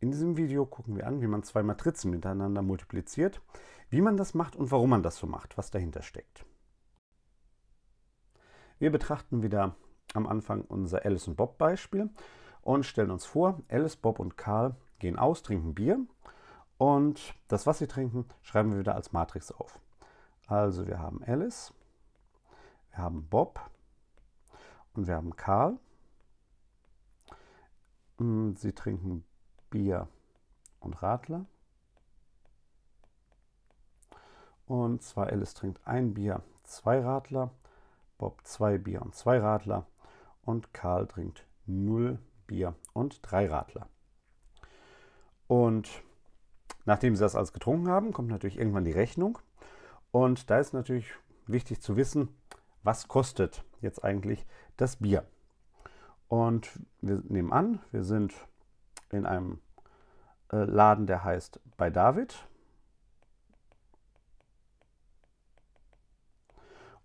In diesem Video gucken wir an, wie man zwei Matrizen miteinander multipliziert, wie man das macht und warum man das so macht, was dahinter steckt. Wir betrachten wieder am Anfang unser Alice und Bob Beispiel und stellen uns vor, Alice, Bob und Karl gehen aus, trinken Bier und das, was sie trinken, schreiben wir wieder als Matrix auf. Also wir haben Alice, wir haben Bob und wir haben Karl. Sie trinken Bier und Radler. Und zwar Alice trinkt ein Bier, zwei Radler, Bob zwei Bier und zwei Radler und Karl trinkt null Bier und drei Radler. Und nachdem sie das alles getrunken haben, kommt natürlich irgendwann die Rechnung. Und da ist natürlich wichtig zu wissen, was kostet jetzt eigentlich das Bier. Und wir nehmen an, wir sind in einem äh, Laden, der heißt bei David.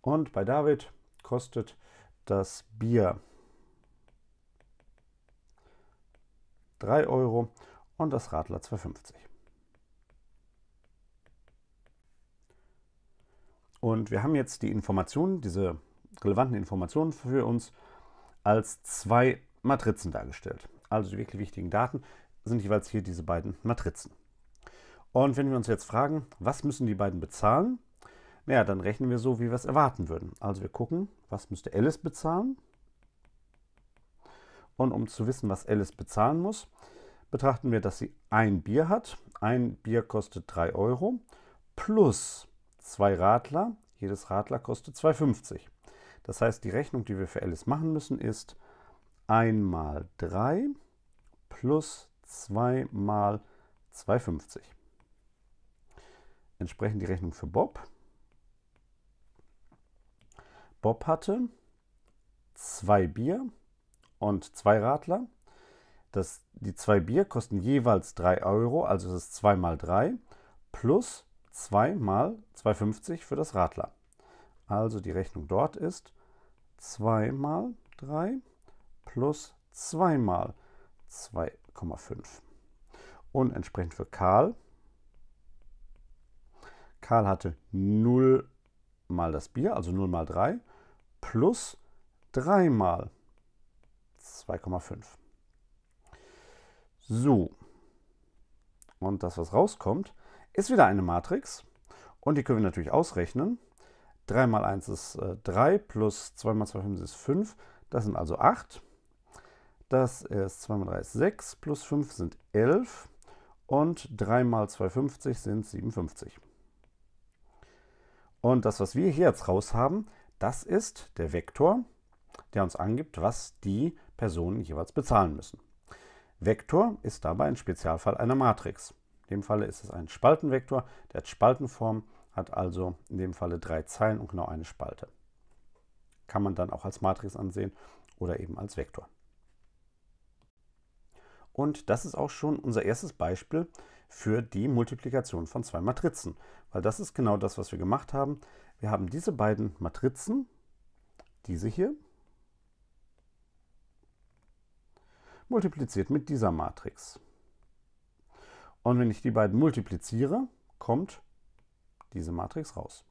Und bei David kostet das Bier 3 Euro und das Radler 2,50. Und wir haben jetzt die Informationen, diese relevanten Informationen für uns als zwei Matrizen dargestellt also die wirklich wichtigen Daten, sind jeweils hier diese beiden Matrizen. Und wenn wir uns jetzt fragen, was müssen die beiden bezahlen? Naja, dann rechnen wir so, wie wir es erwarten würden. Also wir gucken, was müsste Alice bezahlen? Und um zu wissen, was Alice bezahlen muss, betrachten wir, dass sie ein Bier hat. Ein Bier kostet 3 Euro plus zwei Radler. Jedes Radler kostet 2,50. Das heißt, die Rechnung, die wir für Alice machen müssen, ist 1 mal 3 plus 2 mal 2,50. Entsprechend die Rechnung für Bob. Bob hatte zwei Bier und zwei Radler. Das, die zwei Bier kosten jeweils 3 Euro, also das ist 2 mal 3 plus 2 mal 2,50 für das Radler. Also die Rechnung dort ist 2 mal 3 plus 2 mal 2,50. 2,5. Und entsprechend für Karl. Karl hatte 0 mal das Bier, also 0 mal 3, plus 3 mal 2,5. So. Und das, was rauskommt, ist wieder eine Matrix. Und die können wir natürlich ausrechnen. 3 mal 1 ist äh, 3 plus 2 mal 2,5 ist 5. Das sind also 8. Das ist 2 mal 3 ist 6, plus 5 sind 11 und 3 mal 250 sind 57. Und das, was wir hier jetzt raus haben, das ist der Vektor, der uns angibt, was die Personen jeweils bezahlen müssen. Vektor ist dabei ein Spezialfall einer Matrix. In dem Falle ist es ein Spaltenvektor, der hat Spaltenform, hat also in dem Falle drei Zeilen und genau eine Spalte. Kann man dann auch als Matrix ansehen oder eben als Vektor. Und das ist auch schon unser erstes Beispiel für die Multiplikation von zwei Matrizen, weil das ist genau das, was wir gemacht haben. Wir haben diese beiden Matrizen, diese hier, multipliziert mit dieser Matrix. Und wenn ich die beiden multipliziere, kommt diese Matrix raus.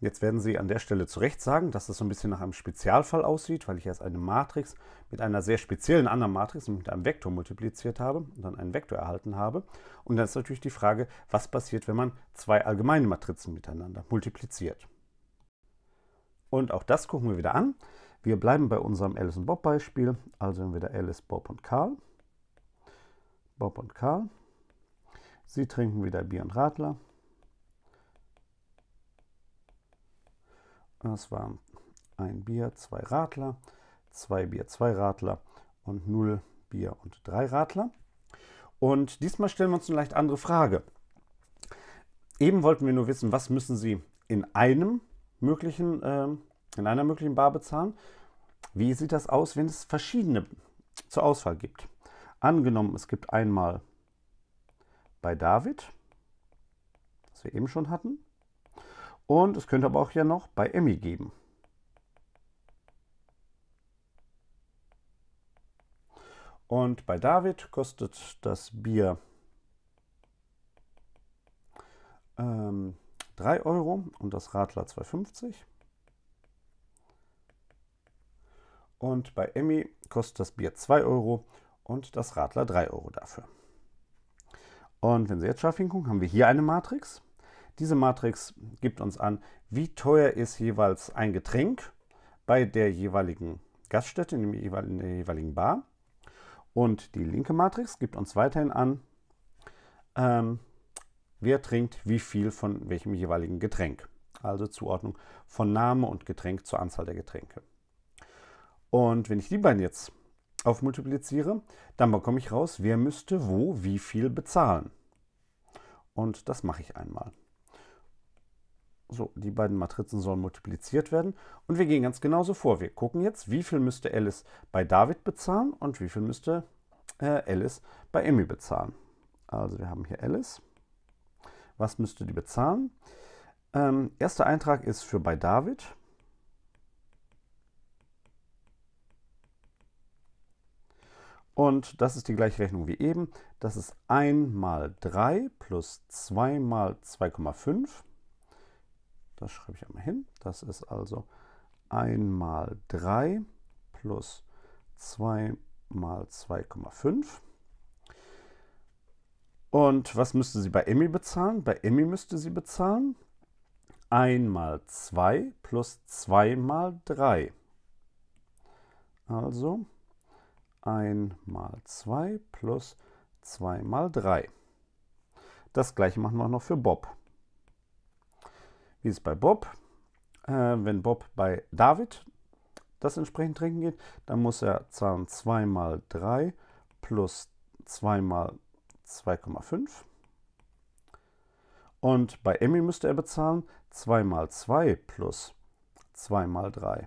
Jetzt werden Sie an der Stelle zu Recht sagen, dass das so ein bisschen nach einem Spezialfall aussieht, weil ich erst eine Matrix mit einer sehr speziellen anderen Matrix, mit einem Vektor multipliziert habe und dann einen Vektor erhalten habe. Und dann ist natürlich die Frage, was passiert, wenn man zwei allgemeine Matrizen miteinander multipliziert. Und auch das gucken wir wieder an. Wir bleiben bei unserem Alice und Bob Beispiel. Also haben wir da Alice, Bob und Karl. Bob und Karl. Sie trinken wieder Bier und Radler. Es waren ein Bier, zwei Radler, zwei Bier, zwei Radler und null Bier und drei Radler. Und diesmal stellen wir uns eine leicht andere Frage. Eben wollten wir nur wissen, was müssen Sie in einem möglichen, äh, in einer möglichen Bar bezahlen. Wie sieht das aus, wenn es verschiedene zur Auswahl gibt? Angenommen, es gibt einmal bei David, was wir eben schon hatten, und es könnte aber auch ja noch bei Emmy geben. Und bei David kostet das Bier ähm, 3 Euro und das Radler 2,50. Und bei Emmy kostet das Bier 2 Euro und das Radler 3 Euro dafür. Und wenn Sie jetzt scharf hingucken, haben wir hier eine Matrix. Diese Matrix gibt uns an, wie teuer ist jeweils ein Getränk bei der jeweiligen Gaststätte, in, der jeweiligen Bar. Und die linke Matrix gibt uns weiterhin an, ähm, wer trinkt wie viel von welchem jeweiligen Getränk. Also Zuordnung von Name und Getränk zur Anzahl der Getränke. Und wenn ich die beiden jetzt aufmultipliziere, dann bekomme ich raus, wer müsste wo wie viel bezahlen. Und das mache ich einmal. So, die beiden Matrizen sollen multipliziert werden. Und wir gehen ganz genauso vor. Wir gucken jetzt, wie viel müsste Alice bei David bezahlen und wie viel müsste äh, Alice bei Emmy bezahlen. Also wir haben hier Alice. Was müsste die bezahlen? Ähm, erster Eintrag ist für bei David. Und das ist die gleiche Rechnung wie eben. Das ist 1 mal 3 plus 2 mal 2,5 das schreibe ich einmal hin. Das ist also 1 mal 3 plus 2 mal 2,5. Und was müsste sie bei Emmy bezahlen? Bei Emmy müsste sie bezahlen 1 mal 2 plus 2 mal 3. Also 1 mal 2 plus 2 mal 3. Das gleiche machen wir noch für Bob wie es bei Bob, äh, wenn Bob bei David das entsprechend trinken geht, dann muss er zahlen 2 mal 3 plus 2 mal 2,5. Und bei Emmy müsste er bezahlen 2 mal 2 plus 2 mal 3.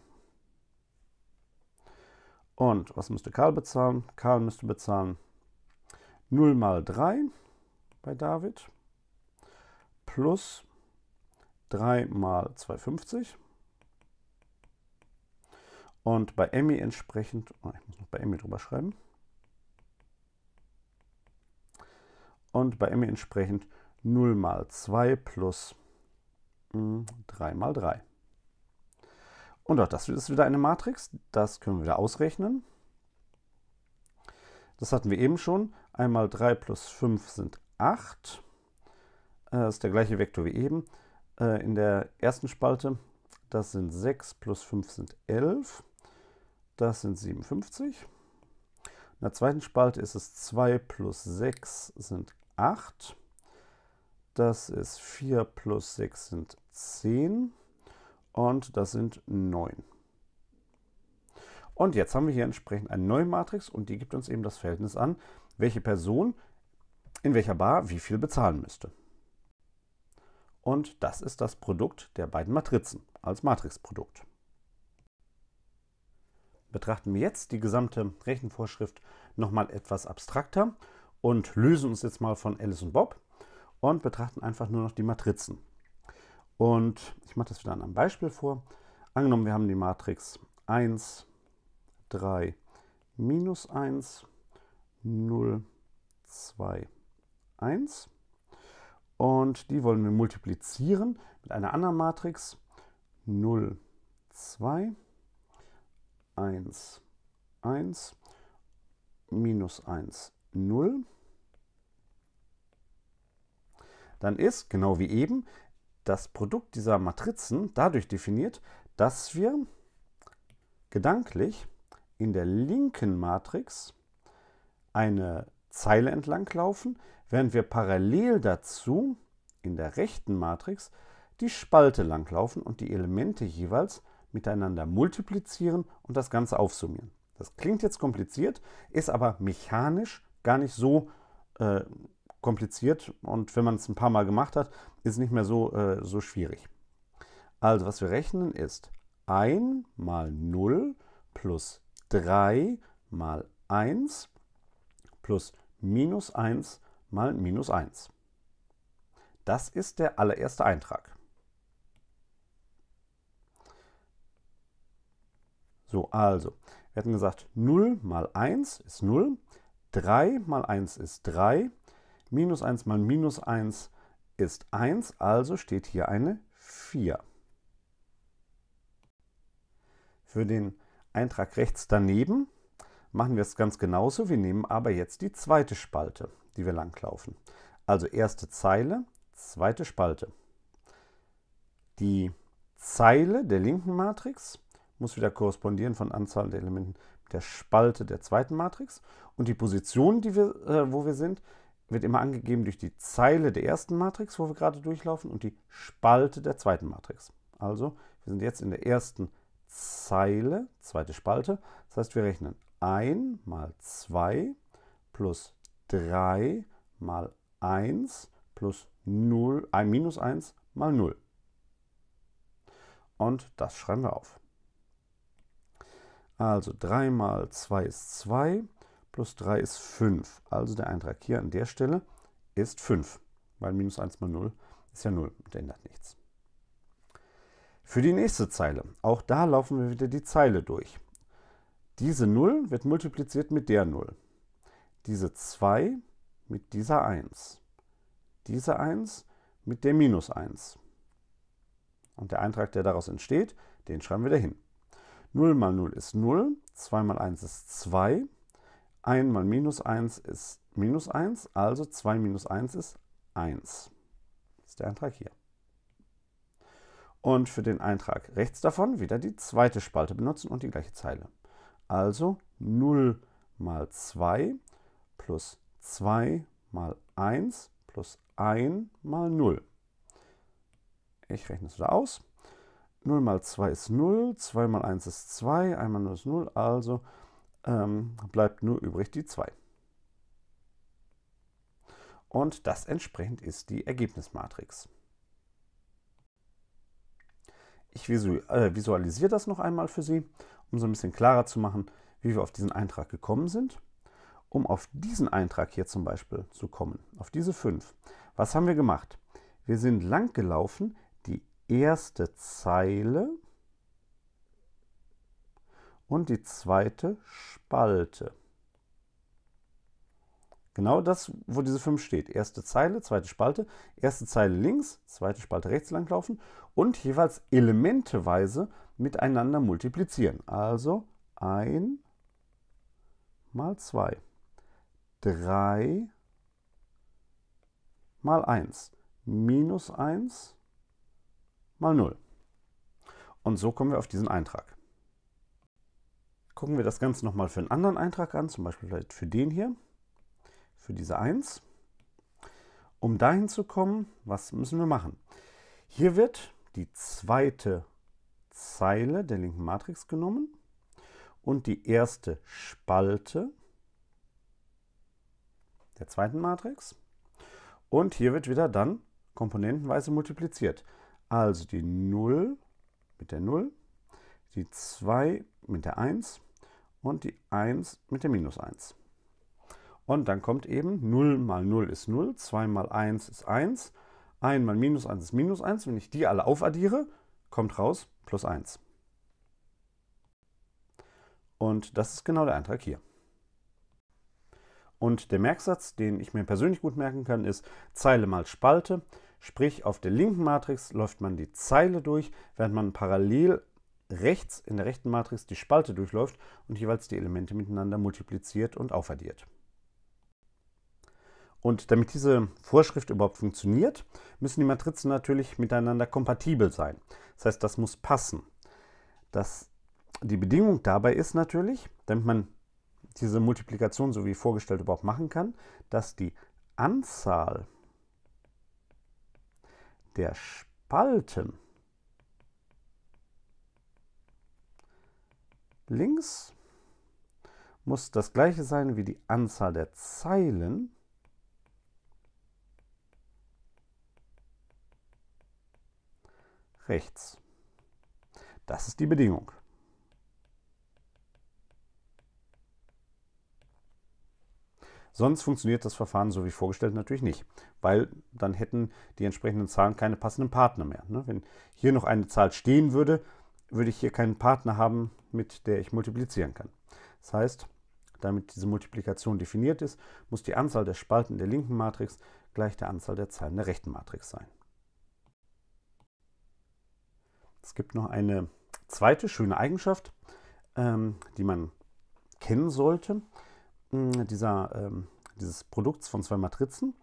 Und was müsste Karl bezahlen? Karl müsste bezahlen 0 mal 3 bei David plus 3 mal 2,50. Und bei Emmy entsprechend, oh, ich muss noch bei Emmy drüber schreiben. Und bei Emmy entsprechend 0 mal 2 plus 3 mal 3. Und auch das ist wieder eine Matrix. Das können wir wieder ausrechnen. Das hatten wir eben schon. Einmal 3 plus 5 sind 8. Das äh, ist der gleiche Vektor wie eben äh, in der ersten Spalte. Das sind 6 plus 5 sind 11. Das sind 57. In der zweiten Spalte ist es 2 plus 6 sind 8. Das ist 4 plus 6 sind 10. Und das sind 9. Und jetzt haben wir hier entsprechend eine neue Matrix und die gibt uns eben das Verhältnis an, welche Person in welcher Bar wie viel bezahlen müsste. Und das ist das Produkt der beiden Matrizen als Matrixprodukt. Betrachten wir jetzt die gesamte Rechenvorschrift nochmal etwas abstrakter und lösen uns jetzt mal von Alice und Bob und betrachten einfach nur noch die Matrizen. Und ich mache das wieder an einem Beispiel vor. Angenommen, wir haben die Matrix 1, 3, minus 1, 0, 2, 1. Und die wollen wir multiplizieren mit einer anderen Matrix. 0, 2, 1, 1, minus 1, 0. Dann ist, genau wie eben, das Produkt dieser Matrizen dadurch definiert, dass wir gedanklich in der linken Matrix eine Zeile entlang laufen, während wir parallel dazu in der rechten Matrix die Spalte lang laufen und die Elemente jeweils miteinander multiplizieren und das Ganze aufsummieren. Das klingt jetzt kompliziert, ist aber mechanisch gar nicht so äh, kompliziert und wenn man es ein paar Mal gemacht hat, ist es nicht mehr so, äh, so schwierig. Also was wir rechnen ist 1 mal 0 plus 3 mal 1 plus minus 1 mal minus 1. Das ist der allererste Eintrag. So, also, wir hatten gesagt, 0 mal 1 ist 0, 3 mal 1 ist 3, minus 1 mal minus 1 ist 1, also steht hier eine 4. Für den Eintrag rechts daneben machen wir es ganz genauso. Wir nehmen aber jetzt die zweite Spalte, die wir langlaufen. Also erste Zeile, zweite Spalte. Die Zeile der linken Matrix muss wieder korrespondieren von Anzahl der Elementen der Spalte der zweiten Matrix. Und die Position, die wir, äh, wo wir sind, wird immer angegeben durch die Zeile der ersten Matrix, wo wir gerade durchlaufen, und die Spalte der zweiten Matrix. Also wir sind jetzt in der ersten Zeile, zweite Spalte. Das heißt, wir rechnen 1 mal 2 plus 3 mal 1 plus 0, äh, minus 1 mal 0. Und das schreiben wir auf. Also 3 mal 2 ist 2, plus 3 ist 5. Also der Eintrag hier an der Stelle ist 5, weil minus 1 mal 0 ist ja 0 und ändert nichts. Für die nächste Zeile, auch da laufen wir wieder die Zeile durch. Diese 0 wird multipliziert mit der 0. Diese 2 mit dieser 1. Diese 1 mit der minus 1. Und der Eintrag, der daraus entsteht, den schreiben wir dahin. 0 mal 0 ist 0, 2 mal 1 ist 2, 1 mal minus 1 ist minus 1, also 2 minus 1 ist 1. Das ist der Eintrag hier. Und für den Eintrag rechts davon wieder die zweite Spalte benutzen und die gleiche Zeile. Also 0 mal 2 plus 2 mal 1 plus 1 mal 0. Ich rechne es wieder aus. 0 mal 2 ist 0, 2 mal 1 ist 2, 1 mal 0 ist 0, also ähm, bleibt nur übrig die 2. Und das entsprechend ist die Ergebnismatrix. Ich äh, visualisiere das noch einmal für Sie um so ein bisschen klarer zu machen, wie wir auf diesen Eintrag gekommen sind. Um auf diesen Eintrag hier zum Beispiel zu kommen, auf diese 5. Was haben wir gemacht? Wir sind lang gelaufen, die erste Zeile und die zweite Spalte. Genau das, wo diese 5 steht. Erste Zeile, zweite Spalte, erste Zeile links, zweite Spalte rechts langlaufen und jeweils elementeweise miteinander multiplizieren. Also 1 mal 2, 3 mal 1, minus 1 mal 0. Und so kommen wir auf diesen Eintrag. Gucken wir das Ganze nochmal für einen anderen Eintrag an, zum Beispiel vielleicht für den hier für diese 1. Um dahin zu kommen, was müssen wir machen? Hier wird die zweite Zeile der linken Matrix genommen und die erste Spalte der zweiten Matrix. Und hier wird wieder dann komponentenweise multipliziert. Also die 0 mit der 0, die 2 mit der 1 und die 1 mit der minus 1. Und dann kommt eben 0 mal 0 ist 0, 2 mal 1 ist 1, 1 mal minus 1 ist minus 1. Wenn ich die alle aufaddiere, kommt raus plus 1. Und das ist genau der Eintrag hier. Und der Merksatz, den ich mir persönlich gut merken kann, ist Zeile mal Spalte. Sprich, auf der linken Matrix läuft man die Zeile durch, während man parallel rechts in der rechten Matrix die Spalte durchläuft und jeweils die Elemente miteinander multipliziert und aufaddiert. Und damit diese Vorschrift überhaupt funktioniert, müssen die Matrizen natürlich miteinander kompatibel sein. Das heißt, das muss passen. Das, die Bedingung dabei ist natürlich, damit man diese Multiplikation so wie vorgestellt überhaupt machen kann, dass die Anzahl der Spalten links muss das gleiche sein wie die Anzahl der Zeilen rechts. Das ist die Bedingung. Sonst funktioniert das Verfahren so wie vorgestellt natürlich nicht, weil dann hätten die entsprechenden Zahlen keine passenden Partner mehr. Ne? Wenn hier noch eine Zahl stehen würde, würde ich hier keinen Partner haben, mit der ich multiplizieren kann. Das heißt, damit diese Multiplikation definiert ist, muss die Anzahl der Spalten der linken Matrix gleich der Anzahl der Zahlen der rechten Matrix sein. Es gibt noch eine zweite schöne Eigenschaft, ähm, die man kennen sollte, mm, dieser, ähm, dieses Produkts von zwei Matrizen.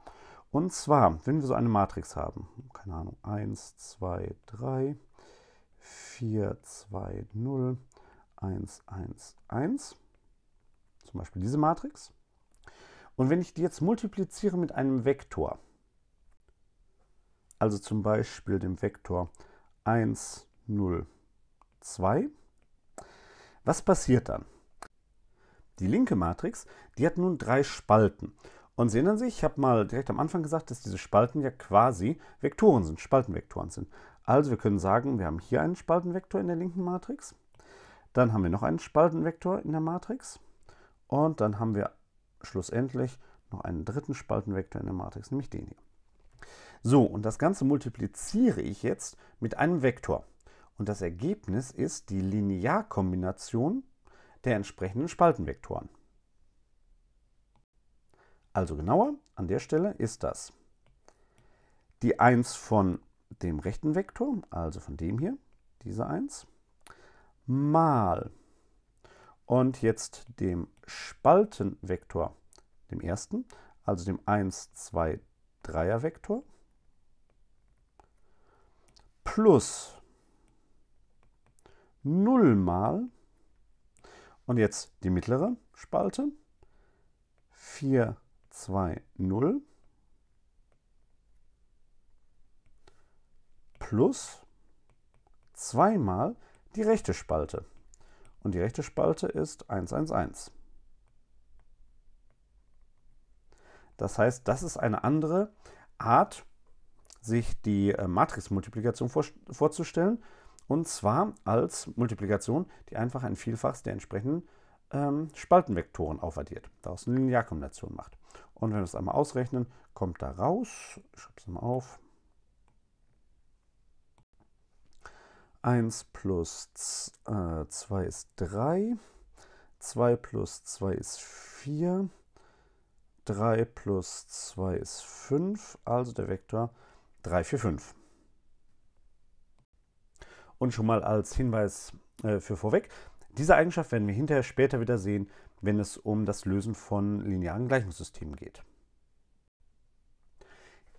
Und zwar, wenn wir so eine Matrix haben, keine Ahnung, 1, 2, 3, 4, 2, 0, 1, 1, 1, zum Beispiel diese Matrix. Und wenn ich die jetzt multipliziere mit einem Vektor, also zum Beispiel dem Vektor 1, 02. Was passiert dann? Die linke Matrix, die hat nun drei Spalten. Und Sie erinnern sich, ich habe mal direkt am Anfang gesagt, dass diese Spalten ja quasi Vektoren sind, Spaltenvektoren sind. Also wir können sagen, wir haben hier einen Spaltenvektor in der linken Matrix, dann haben wir noch einen Spaltenvektor in der Matrix und dann haben wir schlussendlich noch einen dritten Spaltenvektor in der Matrix, nämlich den hier. So, und das Ganze multipliziere ich jetzt mit einem Vektor. Und das Ergebnis ist die Linearkombination der entsprechenden Spaltenvektoren. Also genauer, an der Stelle ist das die 1 von dem rechten Vektor, also von dem hier, diese 1, mal und jetzt dem Spaltenvektor, dem ersten, also dem 1, 2, 3er Vektor, plus 0 mal und jetzt die mittlere Spalte 4, 2, 0 plus 2 mal die rechte Spalte. Und die rechte Spalte ist 1, 1, 1. Das heißt, das ist eine andere Art, sich die äh, Matrixmultiplikation vorzustellen. Und zwar als Multiplikation, die einfach ein Vielfaches der entsprechenden ähm, Spaltenvektoren aufaddiert, daraus eine Linearkombination macht. Und wenn wir das einmal ausrechnen, kommt da raus, ich schreibe es mal auf, 1 plus 2 äh, ist 3, 2 plus 2 ist 4, 3 plus 2 ist 5, also der Vektor 3, 4, 5. Und schon mal als Hinweis äh, für vorweg, diese Eigenschaft werden wir hinterher später wieder sehen, wenn es um das Lösen von linearen Gleichungssystemen geht.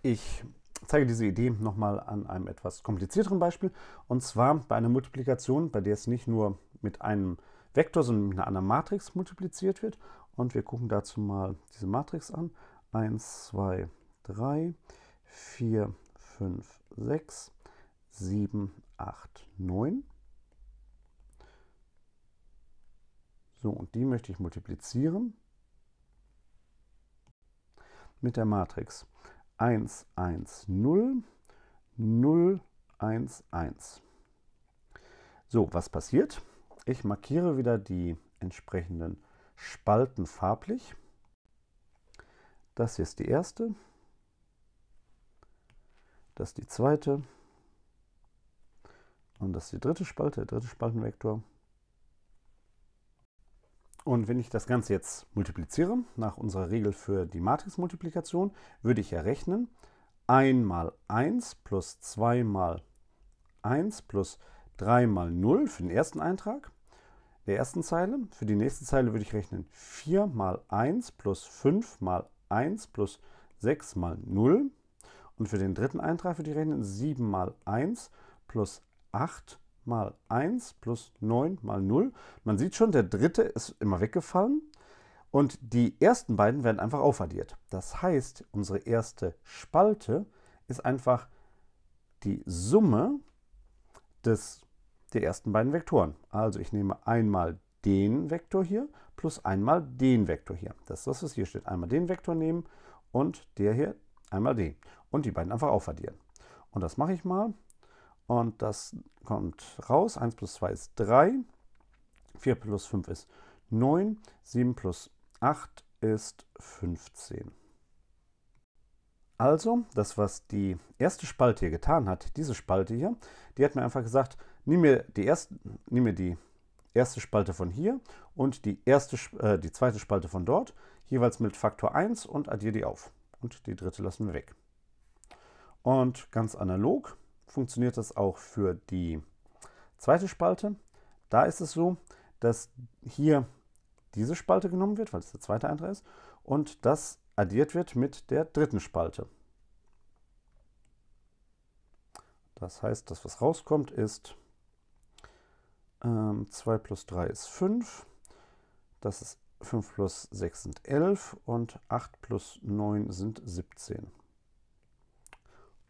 Ich zeige diese Idee nochmal an einem etwas komplizierteren Beispiel, und zwar bei einer Multiplikation, bei der es nicht nur mit einem Vektor, sondern mit einer anderen Matrix multipliziert wird. Und wir gucken dazu mal diese Matrix an. 1, 2, 3, 4, 5, 6, 7, 8, 9. So, und die möchte ich multiplizieren mit der Matrix 1, 1, 0, 0, 1, 1. So, was passiert? Ich markiere wieder die entsprechenden Spalten farblich. Das hier ist die erste, das ist die zweite, und das ist die dritte Spalte, der dritte Spaltenvektor. Und wenn ich das Ganze jetzt multipliziere, nach unserer Regel für die Matrixmultiplikation, würde ich errechnen, 1 mal 1 plus 2 mal 1 plus 3 mal 0 für den ersten Eintrag der ersten Zeile. Für die nächste Zeile würde ich rechnen 4 mal 1 plus 5 mal 1 plus 6 mal 0. Und für den dritten Eintrag würde ich rechnen 7 mal 1 plus 1. 8 mal 1 plus 9 mal 0. Man sieht schon, der dritte ist immer weggefallen und die ersten beiden werden einfach aufaddiert. Das heißt, unsere erste Spalte ist einfach die Summe des, der ersten beiden Vektoren. Also ich nehme einmal den Vektor hier plus einmal den Vektor hier. Das ist das, was hier steht. Einmal den Vektor nehmen und der hier einmal den. Und die beiden einfach aufaddieren. Und das mache ich mal. Und das kommt raus. 1 plus 2 ist 3. 4 plus 5 ist 9. 7 plus 8 ist 15. Also, das, was die erste Spalte hier getan hat, diese Spalte hier, die hat mir einfach gesagt, nimm mir die erste, nimm mir die erste Spalte von hier und die, erste, äh, die zweite Spalte von dort, jeweils mit Faktor 1 und addiere die auf. Und die dritte lassen wir weg. Und ganz analog funktioniert das auch für die zweite Spalte. Da ist es so, dass hier diese Spalte genommen wird, weil es der zweite Eintrag ist, und das addiert wird mit der dritten Spalte. Das heißt, das, was rauskommt, ist ähm, 2 plus 3 ist 5, das ist 5 plus 6 sind 11 und 8 plus 9 sind 17.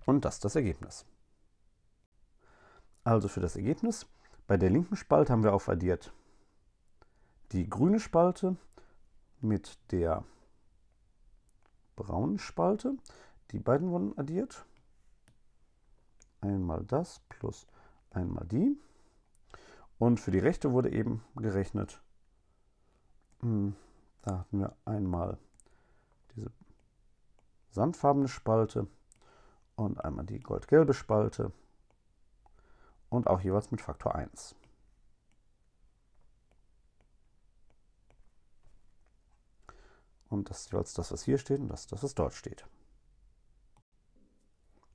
Und das ist das Ergebnis. Also für das Ergebnis. Bei der linken Spalte haben wir auch addiert die grüne Spalte mit der braunen Spalte. Die beiden wurden addiert. Einmal das plus einmal die. Und für die rechte wurde eben gerechnet. Hm, da hatten wir einmal diese sandfarbene Spalte und einmal die goldgelbe Spalte und auch jeweils mit Faktor 1. Und das ist jeweils das, was hier steht und das, das was dort steht.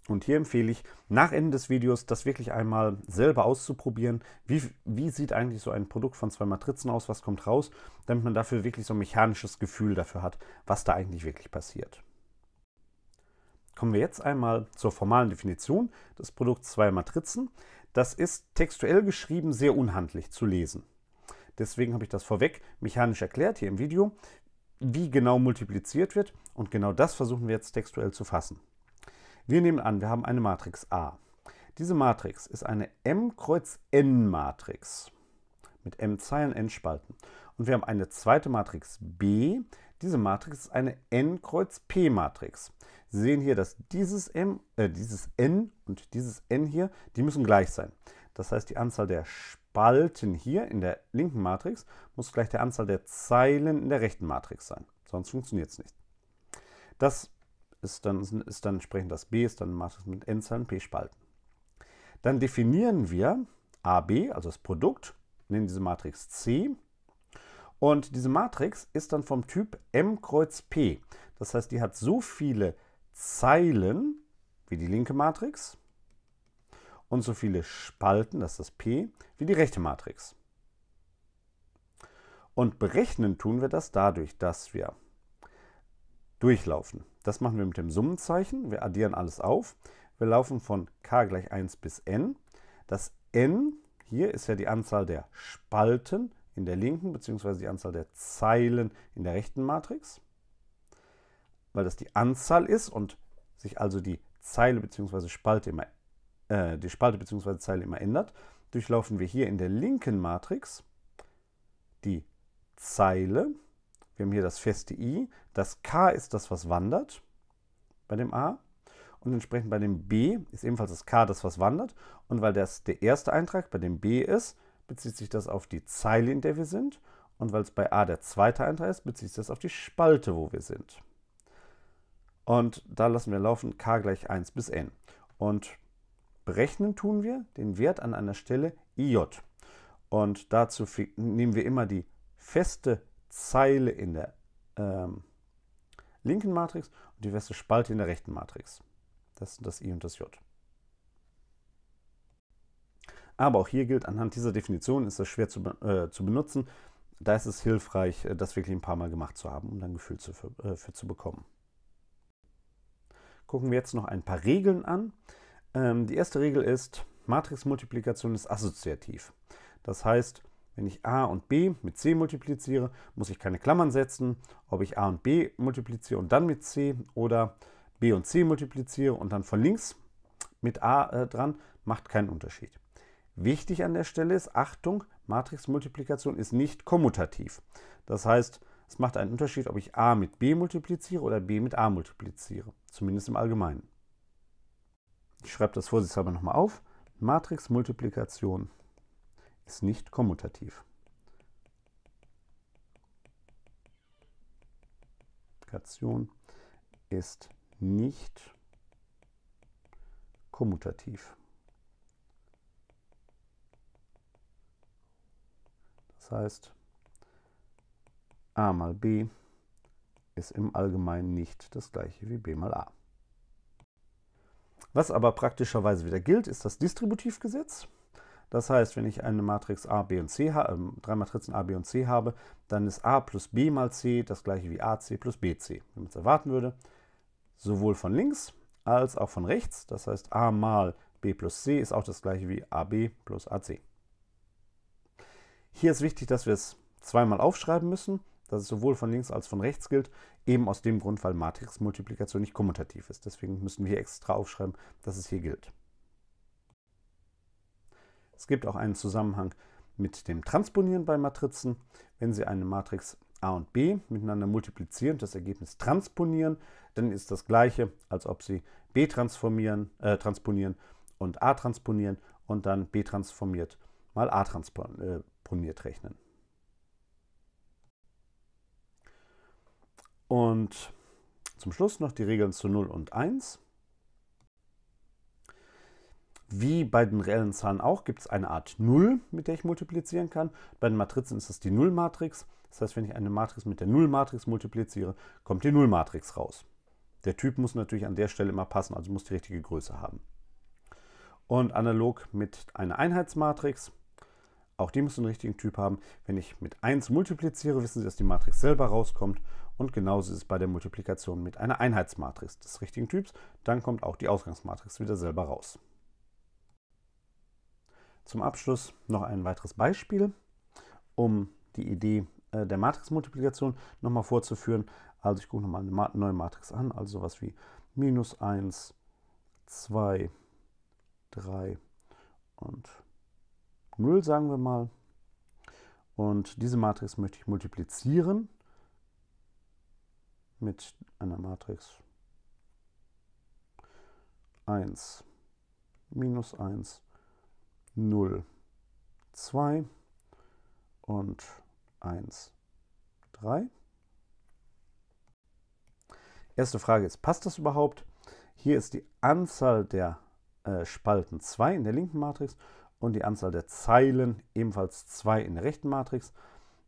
Und hier empfehle ich, nach Ende des Videos das wirklich einmal selber auszuprobieren. Wie, wie sieht eigentlich so ein Produkt von zwei Matrizen aus? Was kommt raus? Damit man dafür wirklich so ein mechanisches Gefühl dafür hat, was da eigentlich wirklich passiert. Kommen wir jetzt einmal zur formalen Definition des Produkts zwei Matrizen. Das ist textuell geschrieben sehr unhandlich zu lesen. Deswegen habe ich das vorweg mechanisch erklärt hier im Video, wie genau multipliziert wird. Und genau das versuchen wir jetzt textuell zu fassen. Wir nehmen an, wir haben eine Matrix A. Diese Matrix ist eine M kreuz N Matrix mit M Zeilen, N Spalten. Und wir haben eine zweite Matrix B. Diese Matrix ist eine N kreuz P Matrix sehen hier, dass dieses, M, äh, dieses n und dieses n hier, die müssen gleich sein. Das heißt, die Anzahl der Spalten hier in der linken Matrix muss gleich der Anzahl der Zeilen in der rechten Matrix sein. Sonst funktioniert es nicht. Das ist dann, ist dann entsprechend das B, ist dann eine Matrix mit n Zeilen, p-Spalten. Dann definieren wir AB, also das Produkt, nennen diese Matrix C. Und diese Matrix ist dann vom Typ M kreuz P. Das heißt, die hat so viele Zeilen, wie die linke Matrix, und so viele Spalten, das ist das P, wie die rechte Matrix. Und berechnen tun wir das dadurch, dass wir durchlaufen. Das machen wir mit dem Summenzeichen. Wir addieren alles auf. Wir laufen von k gleich 1 bis n. Das n hier ist ja die Anzahl der Spalten in der linken bzw. die Anzahl der Zeilen in der rechten Matrix weil das die Anzahl ist und sich also die Zeile bzw. Spalte immer äh, die Spalte bzw. Zeile immer ändert, durchlaufen wir hier in der linken Matrix die Zeile. Wir haben hier das feste i, das k ist das, was wandert bei dem a und entsprechend bei dem b ist ebenfalls das k das, was wandert und weil das der erste Eintrag bei dem b ist, bezieht sich das auf die Zeile, in der wir sind und weil es bei a der zweite Eintrag ist, bezieht sich das auf die Spalte, wo wir sind. Und da lassen wir laufen k gleich 1 bis n. Und berechnen tun wir den Wert an einer Stelle ij. Und dazu nehmen wir immer die feste Zeile in der ähm, linken Matrix und die feste Spalte in der rechten Matrix. Das sind das i und das j. Aber auch hier gilt, anhand dieser Definition ist das schwer zu, äh, zu benutzen. Da ist es hilfreich, äh, das wirklich ein paar Mal gemacht zu haben, um dann ein Gefühl zu, äh, für zu bekommen gucken wir jetzt noch ein paar Regeln an. Ähm, die erste Regel ist, Matrixmultiplikation ist assoziativ. Das heißt, wenn ich a und b mit c multipliziere, muss ich keine Klammern setzen, ob ich a und b multipliziere und dann mit c oder b und c multipliziere und dann von links mit a äh, dran, macht keinen Unterschied. Wichtig an der Stelle ist, Achtung, Matrixmultiplikation ist nicht kommutativ. Das heißt, es macht einen Unterschied, ob ich a mit b multipliziere oder b mit a multipliziere zumindest im Allgemeinen. Ich schreibe das vorsichtshalber nochmal auf. Matrixmultiplikation ist nicht kommutativ. Multiplikation ist nicht kommutativ. Das heißt, a mal b ist im Allgemeinen nicht das gleiche wie b mal a. Was aber praktischerweise wieder gilt, ist das Distributivgesetz. Das heißt, wenn ich eine Matrix A, B und C, äh, drei Matrizen A, B und C habe, dann ist A plus B mal C das gleiche wie AC plus BC. Wenn man es erwarten würde, sowohl von links als auch von rechts. Das heißt, A mal B plus C ist auch das gleiche wie AB plus AC. Hier ist wichtig, dass wir es zweimal aufschreiben müssen dass es sowohl von links als von rechts gilt, eben aus dem Grund, weil Matrixmultiplikation nicht kommutativ ist. Deswegen müssen wir extra aufschreiben, dass es hier gilt. Es gibt auch einen Zusammenhang mit dem Transponieren bei Matrizen. Wenn Sie eine Matrix A und B miteinander multiplizieren und das Ergebnis transponieren, dann ist das gleiche, als ob Sie B transformieren, äh, transponieren und A transponieren und dann B transformiert mal A transponiert rechnen. Und zum Schluss noch die Regeln zu 0 und 1. Wie bei den reellen Zahlen auch gibt es eine Art 0, mit der ich multiplizieren kann. Bei den Matrizen ist das die Nullmatrix. Das heißt, wenn ich eine Matrix mit der Nullmatrix multipliziere, kommt die Nullmatrix raus. Der Typ muss natürlich an der Stelle immer passen, also muss die richtige Größe haben. Und analog mit einer Einheitsmatrix, auch die muss den richtigen Typ haben. Wenn ich mit 1 multipliziere, wissen Sie, dass die Matrix selber rauskommt und genauso ist es bei der Multiplikation mit einer Einheitsmatrix des richtigen Typs. Dann kommt auch die Ausgangsmatrix wieder selber raus. Zum Abschluss noch ein weiteres Beispiel, um die Idee äh, der Matrixmultiplikation nochmal vorzuführen. Also ich gucke nochmal eine neue Matrix an, also sowas wie minus 1, 2, 3 und 0 sagen wir mal. Und diese Matrix möchte ich multiplizieren mit einer Matrix 1, minus 1, 0, 2 und 1, 3. Erste Frage ist, passt das überhaupt? Hier ist die Anzahl der äh, Spalten 2 in der linken Matrix und die Anzahl der Zeilen ebenfalls 2 in der rechten Matrix.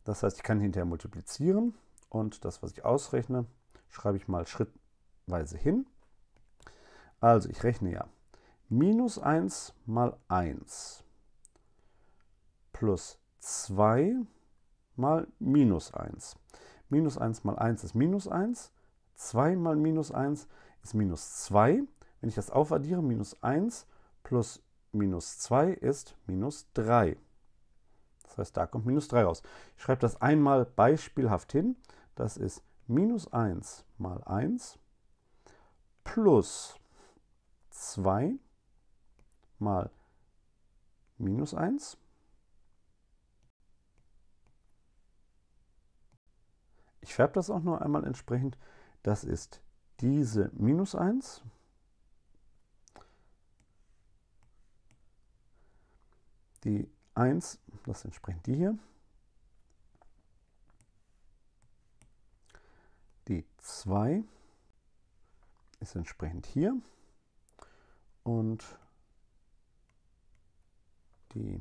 Das heißt, ich kann hinterher multiplizieren und das, was ich ausrechne, schreibe ich mal schrittweise hin. Also ich rechne ja. Minus 1 mal 1 plus 2 mal minus 1. Minus 1 mal 1 ist minus 1. 2 mal minus 1 ist minus 2. Wenn ich das aufaddiere, minus 1 plus minus 2 ist minus 3. Das heißt, da kommt minus 3 raus. Ich schreibe das einmal beispielhaft hin. Das ist minus 1 mal 1 plus 2 mal minus 1. Ich färbe das auch nur einmal entsprechend. Das ist diese minus 1 die 1, das entspricht die hier, Die 2 ist entsprechend hier und die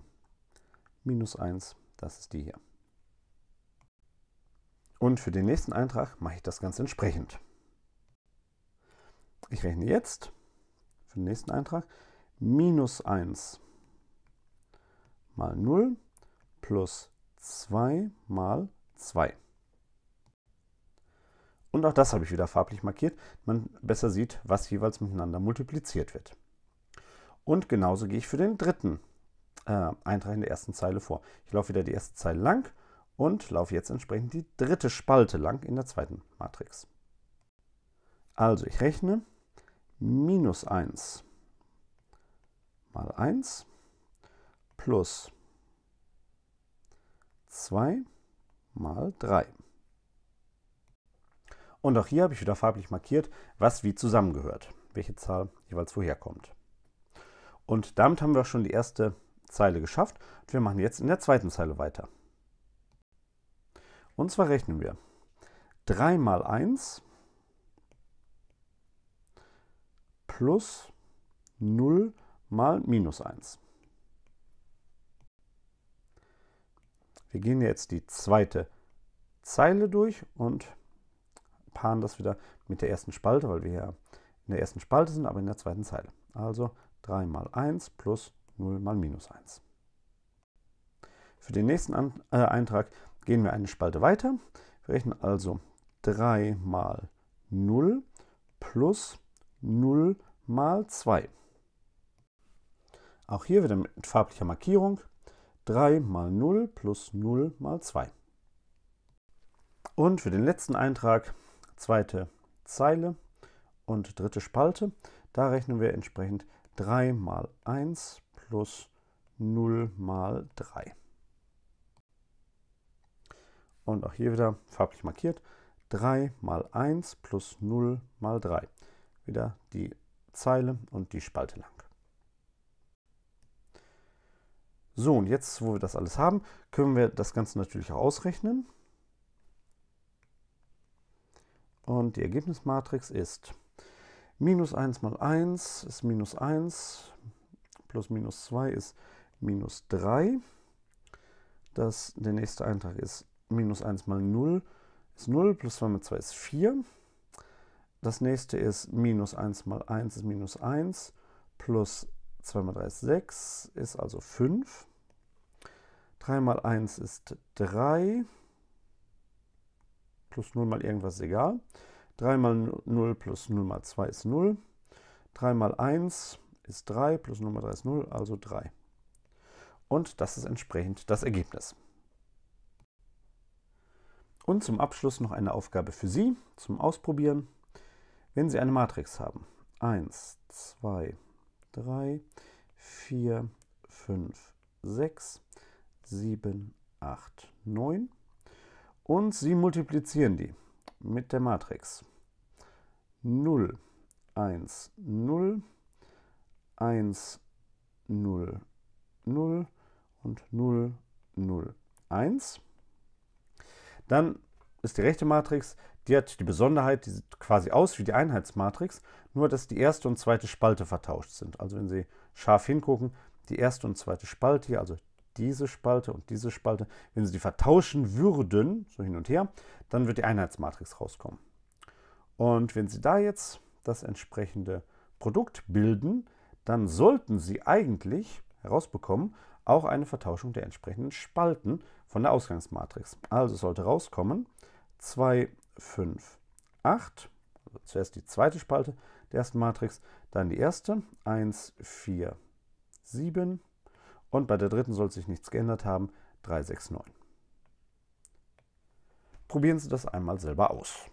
minus 1, das ist die hier. Und für den nächsten Eintrag mache ich das ganz entsprechend. Ich rechne jetzt für den nächsten Eintrag minus 1 mal 0 plus 2 mal 2. Und auch das habe ich wieder farblich markiert, man besser sieht, was jeweils miteinander multipliziert wird. Und genauso gehe ich für den dritten äh, Eintrag in der ersten Zeile vor. Ich laufe wieder die erste Zeile lang und laufe jetzt entsprechend die dritte Spalte lang in der zweiten Matrix. Also ich rechne minus 1 mal 1 plus 2 mal 3. Und auch hier habe ich wieder farblich markiert, was wie zusammengehört, welche Zahl jeweils woher kommt. Und damit haben wir auch schon die erste Zeile geschafft. wir machen jetzt in der zweiten Zeile weiter. Und zwar rechnen wir 3 mal 1 plus 0 mal minus 1. Wir gehen jetzt die zweite Zeile durch und paaren das wieder mit der ersten Spalte, weil wir ja in der ersten Spalte sind, aber in der zweiten Zeile. Also 3 mal 1 plus 0 mal minus 1. Für den nächsten An äh, Eintrag gehen wir eine Spalte weiter. Wir rechnen also 3 mal 0 plus 0 mal 2. Auch hier wieder mit farblicher Markierung. 3 mal 0 plus 0 mal 2. Und für den letzten Eintrag zweite Zeile und dritte Spalte. Da rechnen wir entsprechend 3 mal 1 plus 0 mal 3. Und auch hier wieder farblich markiert. 3 mal 1 plus 0 mal 3. Wieder die Zeile und die Spalte lang. So, und jetzt, wo wir das alles haben, können wir das Ganze natürlich auch ausrechnen. Und die Ergebnismatrix ist minus 1 mal 1 ist minus 1, plus minus 2 ist minus 3. Das, der nächste Eintrag ist minus 1 mal 0 ist 0, plus 2 mal 2 ist 4. Das nächste ist minus 1 mal 1 ist minus 1, plus 2 mal 3 ist 6, ist also 5. 3 mal 1 ist 3, plus 0 mal irgendwas egal. 3 mal 0 plus 0 mal 2 ist 0. 3 mal 1 ist 3 plus 0 mal 3 ist 0, also 3. Und das ist entsprechend das Ergebnis. Und zum Abschluss noch eine Aufgabe für Sie zum Ausprobieren. Wenn Sie eine Matrix haben, 1, 2, 3, 4, 5, 6, 7, 8, 9, und sie multiplizieren die mit der Matrix. 0, 1, 0, 1, 0, 0 und 0, 0, 1. Dann ist die rechte Matrix, die hat die Besonderheit, die sieht quasi aus wie die Einheitsmatrix, nur dass die erste und zweite Spalte vertauscht sind. Also wenn Sie scharf hingucken, die erste und zweite Spalte hier, also diese Spalte und diese Spalte, wenn Sie die vertauschen würden, so hin und her, dann wird die Einheitsmatrix rauskommen. Und wenn Sie da jetzt das entsprechende Produkt bilden, dann sollten Sie eigentlich herausbekommen, auch eine Vertauschung der entsprechenden Spalten von der Ausgangsmatrix. Also sollte rauskommen 2, 5, 8, also zuerst die zweite Spalte der ersten Matrix, dann die erste 1, 4, 7, und bei der dritten soll sich nichts geändert haben. 369. Probieren Sie das einmal selber aus.